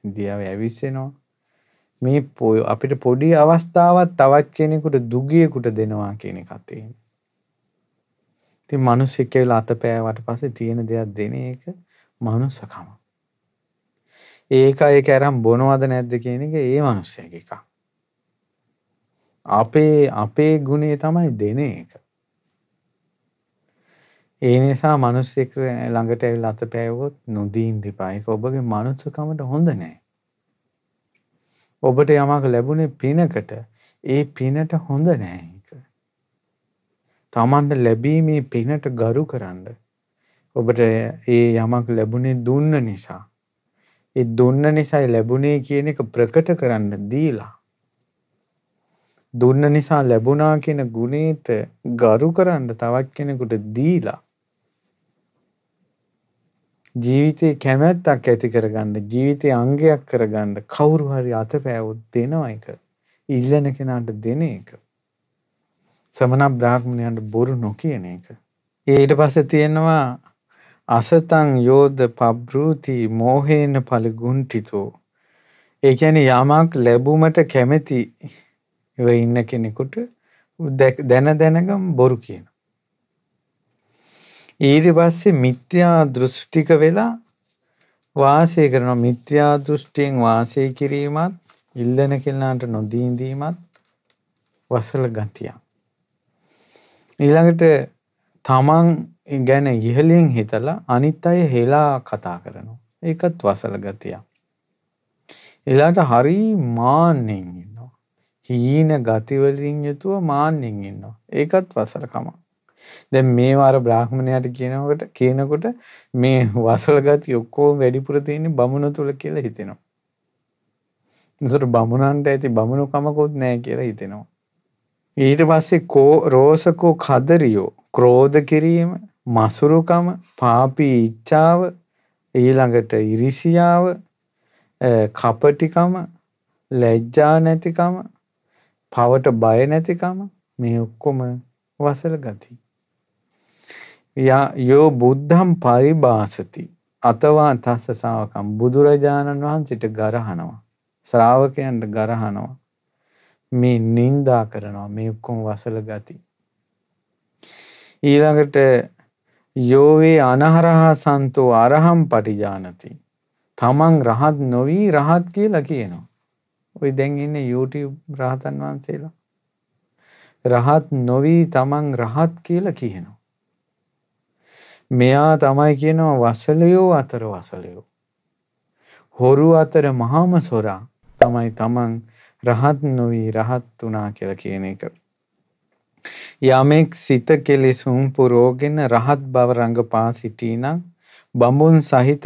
ඉන්දියාවේ ඇවිස්සෙනවා. මේ අපිට පොඩි අවස්ථාවක් තවත් කෙනෙකුට දුගියෙකුට දෙනවා කියන එකක් තියෙනවා. ඉතින් මිනිස් එක්ක වෙලා අතපෑවට පස්සේ තියෙන දෙයක් දෙන එක මනුස්සකම. ඒක ඒක ඇරම් බොනවද නැද්ද කියන එක ඒ මනුස්සයක එකක්. අපේ අපේ ගුණේ තමයි දෙන එක. ඒ නිසා මනුස්සෙක ළඟට ඇවිල් අත පෑවොත් නොදීන් දෙපායක ඔබගේ මනුස්සකමට හොඳ නෑ. ඔබට යමක් ලැබුණේ පිනකට ඒ පිනට හොඳ නෑ. තමන්ට ලැබීමේ පිනට ගරු කරන්න ඔබට ඒ යමක් ලැබුණේ දුන්න නිසා. ඒ දුන්න නිසායි ලැබුණේ කියන එක ප්‍රකට කරන්න දීලා. දුන්න නිසා ලැබුණා කියන ගුණේට ගරු කරන්න තවත් කෙනෙකුට දීලා. ජීවිතේ කැමැත්තක් ඇති කරගන්න ජීවිතේ අංගයක් කරගන්න කවුරු හරි අතපෑවොත් දෙනවා එක. ඉල්ලන කෙනාට දෙන එක. සමන බ්‍රාහ්මණයන්ට බොරු නොකියන එක. ඊට පස්සේ තියෙනවා අසතං යෝධ පබ්‍රූති මෝහේන පලිගුන්ටිතෝ. ඒ කියන්නේ යමක් ලැබුමට කැමැති ඉන්න කෙනෙකුට දැන දැනගම් බොරු කියන. ඊට පස්සේ මිත්‍යා දෘෂ්ටික වෙලා වාසය කරන මිත්‍යා දෘෂ්ටියෙන් වාසය කිරීමත් ඉල්ලන කෙනාට නොදීඳීමත් වසල ගතියක්. ඊළඟට තමන් ගැන ඉහලින් හිතලා අනිත් අය හෙලා කතා කරනවා. ඒකත් වසල ගතියක්. එලාට හරි මාන්නෙන් ඉන්නවා. හීන ගතිවලින් යුතුව මාන්නෙන් ඉන්නවා. ඒකත් වසලකමක්. දැන් මේ වාර බ්‍රාහ්මණයාට කියනකොට කියනකොට මේ වසල ගති ඔක්කොම වැඩිපුර තියෙන්නේ බමුණ තුල කියලා හිතෙනවා. ඒසොට බමුණන්ට ඇති බමුණුකමකුත් නැහැ කියලා හිතෙනවා. ඊට පස්සේ කෝ රෝසකෝ කදරියෝ ක්‍රෝධ කිරීම මසුරුකම, පාපී ඉච්ඡාව, ඊළඟට iriසියාව, කපටිකම, ලැජ්ජා නැතිකම, පවට බය නැතිකම මේ ඔක්කොම වසල ගති. යෝ බුද්ධම් පරිභාසති අතවා තස්ස ශාවකම් බුදුරජාණන් වහන්සේට ගරහනවා. ශ්‍රාවකයන්ට ගරහනවා. මේ නින්දා කරනවා මේ ඔක්කොම වසල ගති. ඊළඟට යෝවේ අනහරහා සන්තෝ අරහම් පටිජානති. තමන් රහත් නොවී රහත් කියලා කියනවා. ඔයි දැන් ඉන්න YouTube රහතන් වහන්සේලා. රහත් නොවී තමන් රහත් කියලා කියනවා. මෙයා තමයි කියනවා වසලයෝ අතර වසලයෝ. හොරු අතර මහාම සොරා තමයි තමන් රහත් නොවී රහත් වනා කියලා කියන එක. යමෙක් සිත කෙලෙසුම් පුරෝගෙන රහත් බව රඟපා සිටිනම් බඹුන් සහිත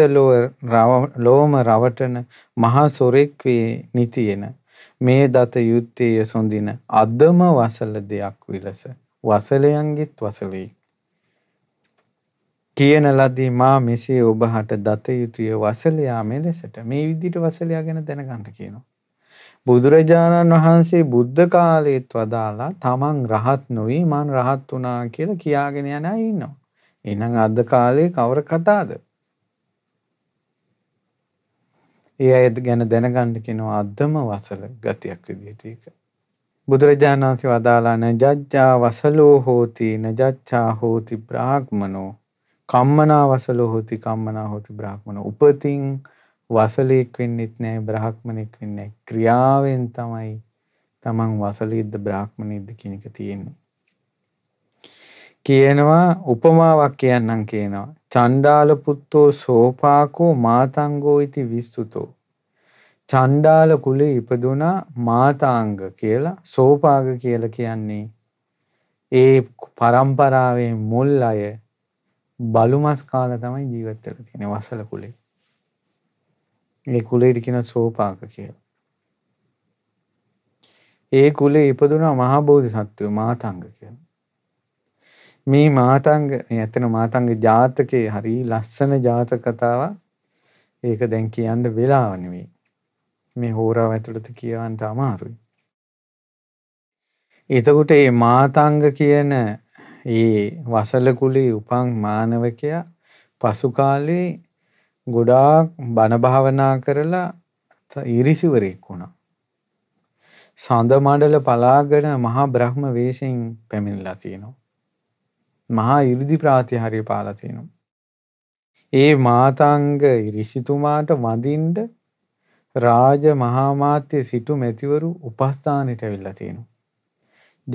ලෝම රවටන මහා සොරෙක් වේ නිතියෙන මේ දත යුත්තේය සොඳින අදම වසල දෙයක් විලස වසලයන්ගෙත් වසලී කියන ලදී මා මෙසේ ඔබ හට දත යුතුය වසලයා මෙලෙසට මේ විදිහට වසලයා ගැන දැනගන්න කියනවා බුදුරජාණන් වහන්සේ බුද්ධ කාලයේත් වදාලා තමන් රහත් නොවි මං රහත් වුණා කියලා කියාගෙන යන අය ඉන්නවා. එහෙනම් අද කාලේ කවර කතාවද? ඒ අය ගැන දැනගන්න කියනවා අද්දම වසල ගතියක් විදිහට ඒක. බුදුරජාණන් වහන්සේ වදාලා නජජ්ජා වසලෝ හෝති නජච්ඡා හෝති බ්‍රාහ්මනෝ කම්මනා වසලෝ හෝති කම්මනා හෝති බ්‍රාහ්මනෝ උපතින් වසලෙක් වෙන්නෙත් නෑ බ්‍රාහ්මණෙක් වෙන්නේ නෑ. ක්‍රියාවෙන් තමයි තමන් වසලෙද්ද බ්‍රාහ්මණෙද්ද කියන එක තියෙන්නේ. කියනවා උපමාවක් කියන්නම් කියනවා. චණ්ඩාල පුත්තෝ සෝපාකෝ මාතංගෝ इति විස්තුතෝ. චණ්ඩාල කුලේ ඉපදුනා මාතාංග කියලා සෝපාග කියලා කියන්නේ ඒ පරම්පරාවේ මුල් අය බලුමස් කාලා තමයි ජීවත් වෙලා තියෙන්නේ වසල කුලේ. මේ කුලයට කියන සෝපාක කියලා. ඒ කුලේ ඉපදුනා මහා බෝධිසත්වය මාතංග කියලා. මේ මාතංග මේ ඇත්තන මාතංග ජාතකයේ හරි ලස්සන ජාතක කතාවක්. ඒක දැන් කියන්න වෙලාව නෙවෙයි. මේ හෝරාව ඇතුළත කියවන්න අමාරුයි. එතකොට මේ මාතංග කියන ඒ වසල කුලේ උපන් මානවකයා පසු කාලේ ගොඩාක් බණභාවනා කරලා ඉරිසිවරෙක් වුණා. සඳ මඩල පලාගෙන මහා බ්‍රහ්ම වේශයෙන් පැමිණිලා තියෙනවා. මහා ඉරිදි ප්‍රාතිහාරය පාලා තියෙනවා. ඒ මාතංග ඍෂිතුමාට වඳින්ද රාජ මහා මාත්‍ය සිටු මැතිවරු උපස්ථානෙට ඇවිල්ලා තියෙනවා.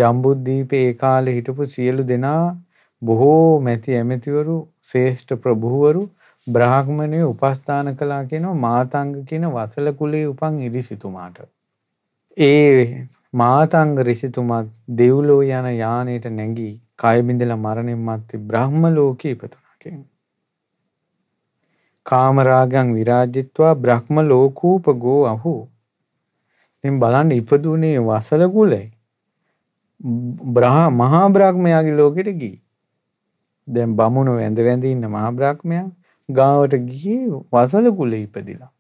ජම්බුද්දීපේ ඒ කාලේ හිටපු සියලු දෙනා බොහෝ මැති ඇමතිවරු ශ්‍රේෂ්ඨ ප්‍රභූවරු බ්‍රාහ්මණය උපස්ථාන කලා කියනවා මාතංග කියන වසල කුලේ උපන් ඉරිසිතුමාට. ඒ මාතංග රිසිතුමත් දෙව්ලෝ යන යානයට නැගී කයබිඳල මරණින් මත්තේ බ්‍රහ්ම ලෝක ඉපතුනා කියන. කාමරාගන් විරාජිත්වා බ්‍රහ්ම ලෝකූප ගෝ අහු. තින් බලන්න ඉපදුනේ වසල කුලයි. බ්‍රහ මහා බ්‍රාහ්මයාගේ ලෝකෙට ගී. දැන් බමුණු ඇඳ වැඳ ඉන්න මහා බ්‍රාහ්මයා ගාවට ගියේ වසල කුල ඉපදිලා.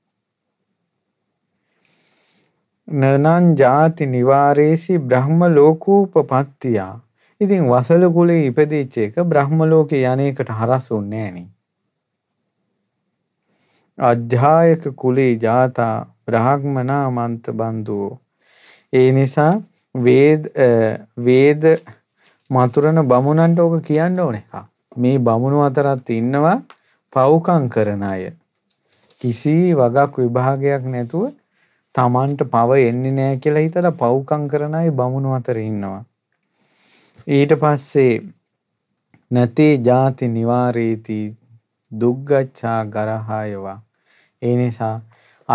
නනං ජාති නිවාරේසි බ්‍රහ්ම ලෝකූප පත්තියා. ඉතින් වසල කුලේ ඉපදිච්ච එක බ්‍රහ්ම ලෝකේ යන්නේකට හරස් උන්නේ නෑනේ. අජ්ජායක කුලේ ජාතා බ්‍රහ්මනා මන්ත බන්දුවෝ. ඒ නිසා වේද වේද මතුරන බමුණන්ට ඕක කියන්න ඕන එක. මේ බමුණු අතරත් ඉන්නවා පව්කම් කරන අය කිසි වගක් විභාගයක් නැතුව තමන්ට පව එන්නේ නෑ කියලා හිතලා පව්කම් කරන අය බමුණු අතර ඉන්නවා. ඊට පස්සේ නැතේ ಜಾති නිවාරේති දුග්ගච්ඡා ගරහායවා. ඒ නිසා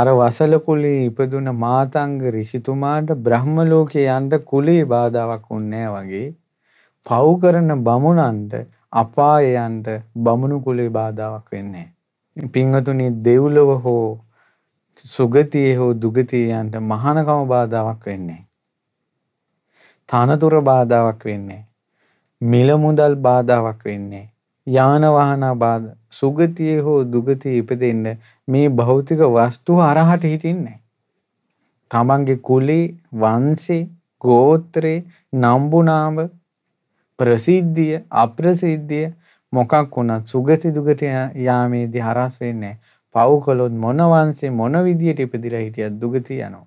අර වසල කුලේ ඉපදුන මාතංග ඍෂිතුමාට බ්‍රහ්ම ලෝකේ යන්න කුලේ බාධාවක් වුන්නේ වගේ පව් කරන බමුණන්ට අපායයන්ට බමුණු කුලේ බාධාවක් වෙන්නේ. පින්වතුනි දෙව්ලොව හෝ සුගතියේ හෝ දුගතියේ යන්ට මහානකම බාධාවක් වෙන්නේ. තනතුර බාධාවක් වෙන්නේ. මිල මුදල් බාධාවක් වෙන්නේ. යාන වාහන බාධා සුගතියේ හෝ දුගතියේ ඉපදෙන්න මේ භෞතික වස්තු අරහට හිටින්නේ. තමන්ගේ කුලේ, වංශේ, ගෝත්‍රේ, නම්බුනාම ප්‍රසිද්ධිය අප්‍රසිද්ධිය මොකක් වුණත් සුගති දුගට යාමේදී හරස් වෙන්නේ පව් කළොත් මොන වංශේ මොන විදියට ඉපදිලා හිටියත් දුගති යනවා.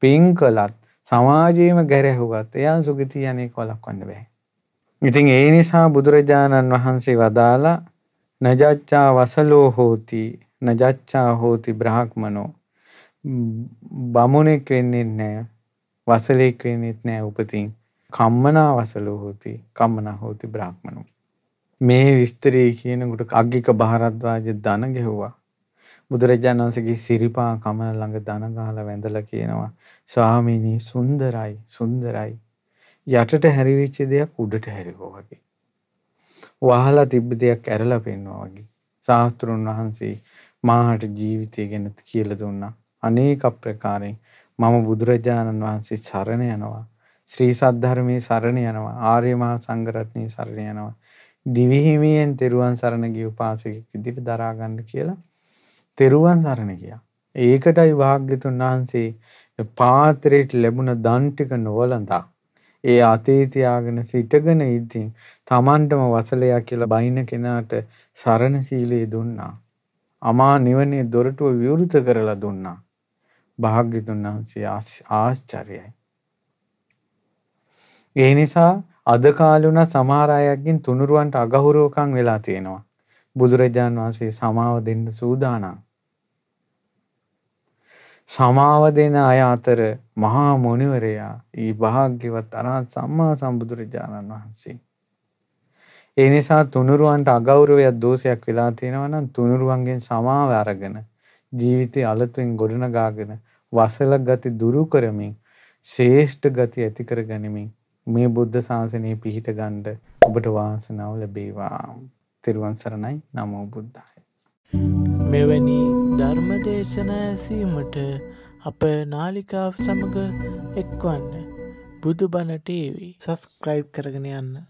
පින් කළත් සමාජයේම ගැරැහුවත් එයා සුගති යන්නේ කොලක්වන්න බෑ. ඉතින් ඒ නිසා බුදුරජාණන් වහන්සේ වදාලා නජච්චා වසලෝ හෝති නජච්චා හෝති බ්‍රහ්මනෝ බමුණෙක් වෙන්නේ නැහැ වසලෙක් වෙන්නේත් නැහැ උපතින් කම්මනා වසලෝ හෝති කම්මනා හෝති බ්‍රාහ්මණෝ මේ විස්තරය කියනකොට අග්ගික බහරද්වාජ දන ගෙව්වා බුදුරජාණන් වහන්සේගේ සිරිපා කමන ළඟ දන ගහලා වැඳලා කියනවා ස්වාමීනි සුන්දරයි සුන්දරයි යටට හැරිවිච්ච දෙයක් උඩට හැරිවෝ වගේ. වහලා තිබ්බ දෙයක් ඇරලා පෙන්නවා වගේ. සාස්ත්‍රුන් වහන්සේ මාහට ජීවිතය ගැන කියලා දුන්නා. අනේක ප්‍රකාරයෙන් මම බුදුරජාණන් වහන්සේ සරණ යනවා. ශ්‍රී සද්ධර්මයේ සරණ යනවා ආර්ය මහා සංඝරත්නයේ සරණ යනවා දිවි හිමියෙන් තෙරුවන් සරණ ගිය උපාසකෙක් විදිහට දරා ගන්න කියලා තෙරුවන් සරණ ගියා. ඒකටයි භාග්‍යතුන් වහන්සේ පාත්‍රයට ලැබුණ දන් ටික නොවලඳා ඒ අතේ තියාගෙන සිටගෙන ඉතින් Tamanටම වසලයා කියලා බයින කෙනාට සරණ සීලයේ දුන්නා. අමා නිවනේ දොරටුව විවෘත කරලා දුන්නා. භාග්‍යතුන් වහන්සේ ආශ්චර්යයි. ඒ නිසා අද කාලුණ සමහර අයගෙන් තුනුරුවන්ට අගහුරුවකම් වෙලා තියෙනවා. බුදුරජාන් වහන්සේ සමාව දෙන්න සූදානම්. සමාව දෙන අය අතර මහා මොනිවරයා ඊ භාග්‍යවත් අරහත් සම්මා සම්බුදුරජාණන් වහන්සේ. ඒ නිසා තුනුරුවන්ට අගෞරවයක් දෝෂයක් වෙලා තියෙනවා නම් තුනුරුවන්ගෙන් සමාව අරගෙන ජීවිතය අලුතෙන් ගොඩනගාගෙන වසල ගති දුරු කරමින් ශේෂ්ඨ ගති ඇති කර ගනිමින් මේ බුද්ධ ශාසනය පිහිට ගන්ඩ ඔබට වාසනාව ලැබේවා. තෙරුවන් සරණයි නමෝ බුද්ධාය. මෙවැනි ධර්මදේශන ඇසීමට අප නාලිකාව සමඟ එක්වන්න බුදුබණ ටීවී සස්ක්‍රයිබ් කරගෙන යන්න.